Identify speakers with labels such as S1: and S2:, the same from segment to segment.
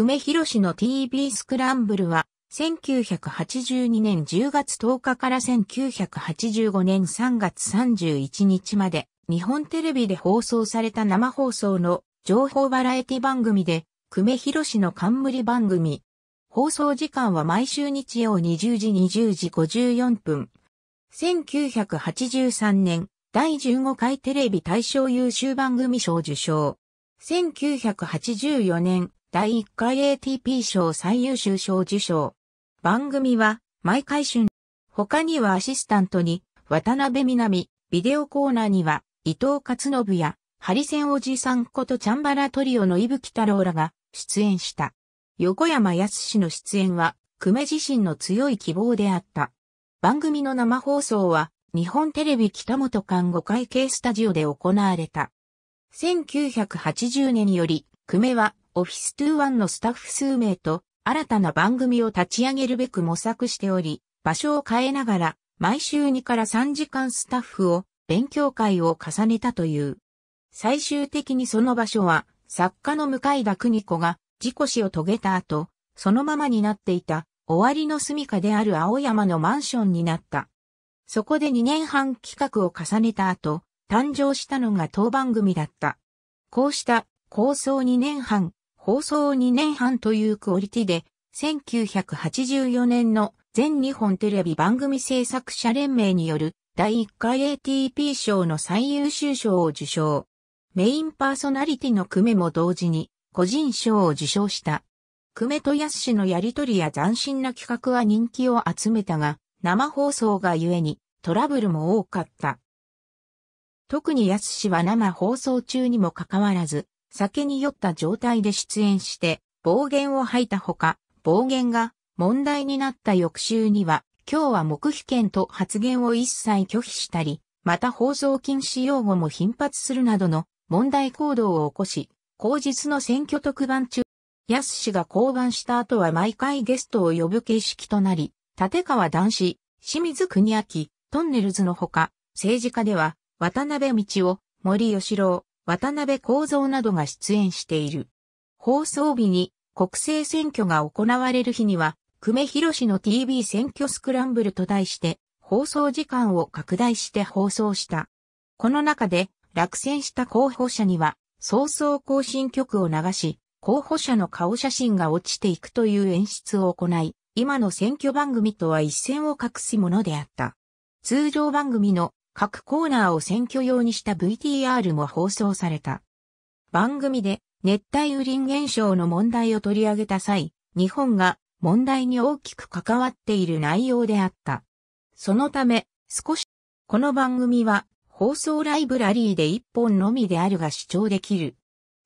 S1: 久米宏の TV スクランブルは、1982年10月10日から1985年3月31日まで、日本テレビで放送された生放送の情報バラエティ番組で、久米宏の冠番組。放送時間は毎週日曜20時20時54分。1983年、第15回テレビ大賞優秀番組賞受賞。1984年、第1回 ATP 賞最優秀賞受賞。番組は毎回春。他にはアシスタントに渡辺美なビデオコーナーには伊藤勝信やハリセンおじさんことチャンバラトリオの伊吹太郎らが出演した。横山康の出演は久米自身の強い希望であった。番組の生放送は日本テレビ北本館5階系スタジオで行われた。1980年より久米はオフィス21のスタッフ数名と新たな番組を立ち上げるべく模索しており、場所を変えながら毎週2から3時間スタッフを勉強会を重ねたという。最終的にその場所は作家の向田邦子が事故死を遂げた後、そのままになっていた終わりの住処である青山のマンションになった。そこで2年半企画を重ねた後、誕生したのが当番組だった。こうした構想2年半、放送2年半というクオリティで、1984年の全日本テレビ番組制作者連盟による第1回 ATP 賞の最優秀賞を受賞。メインパーソナリティの久米も同時に個人賞を受賞した。久米と安氏のやりとりや斬新な企画は人気を集めたが、生放送がゆえにトラブルも多かった。特に安氏は生放送中にもかかわらず、酒に酔った状態で出演して暴言を吐いたほか、暴言が問題になった翌週には、今日は黙秘権と発言を一切拒否したり、また放送禁止用語も頻発するなどの問題行動を起こし、後日の選挙特番中、安氏が降板した後は毎回ゲストを呼ぶ形式となり、立川男子、清水国明、トンネルズのほか、政治家では、渡辺道夫、森吉郎、渡辺幸三などが出演している。放送日に国政選挙が行われる日には、久米宏の TV 選挙スクランブルと題して、放送時間を拡大して放送した。この中で、落選した候補者には、早々更新曲を流し、候補者の顔写真が落ちていくという演出を行い、今の選挙番組とは一線を画すものであった。通常番組の各コーナーを選挙用にした VTR も放送された。番組で熱帯雨林現象の問題を取り上げた際、日本が問題に大きく関わっている内容であった。そのため、少し、この番組は放送ライブラリーで一本のみであるが視聴できる。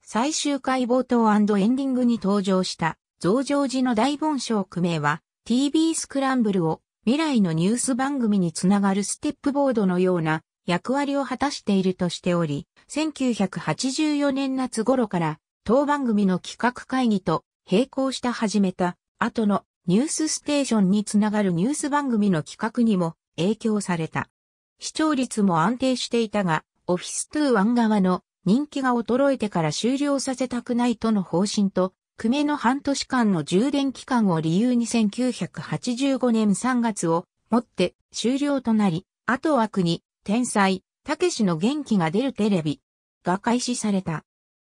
S1: 最終回冒頭エンディングに登場した増上寺の大盆章句名は TV スクランブルを未来のニュース番組につながるステップボードのような役割を果たしているとしており、1984年夏頃から当番組の企画会議と並行した始めた後のニュースステーションにつながるニュース番組の企画にも影響された。視聴率も安定していたが、オフィス2-1側の人気が衰えてから終了させたくないとの方針と久米の半年間の充電期間を理由に1985年3月をもって終了となり、あとは国、天才、たけしの元気が出るテレビが開始された。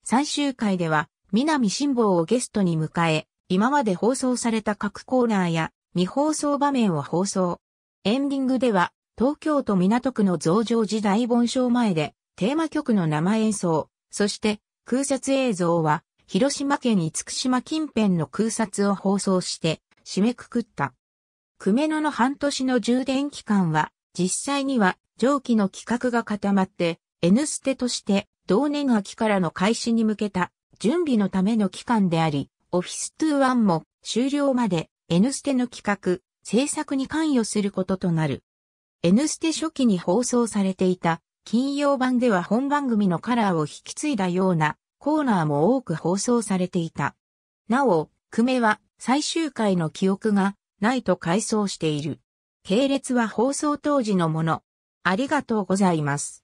S1: 最終回では、南辛抱をゲストに迎え、今まで放送された各コーナーや未放送場面を放送。エンディングでは、東京都港区の増上時代盆章前で、テーマ曲の生演奏、そして空撮映像は広島県厳島近辺の空撮を放送して、締めくくった。久米野の半年の充電期間は、実際には上記の企画が固まって、N ステとして同年秋からの開始に向けた準備のための期間であり、オフィス21も終了まで N ステの企画、制作に関与することとなる。N ステ初期に放送されていた金曜版では本番組のカラーを引き継いだようなコーナーも多く放送されていた。なお、久米は最終回の記憶がないと回想している。系列は放送当時のもの。ありがとうございます。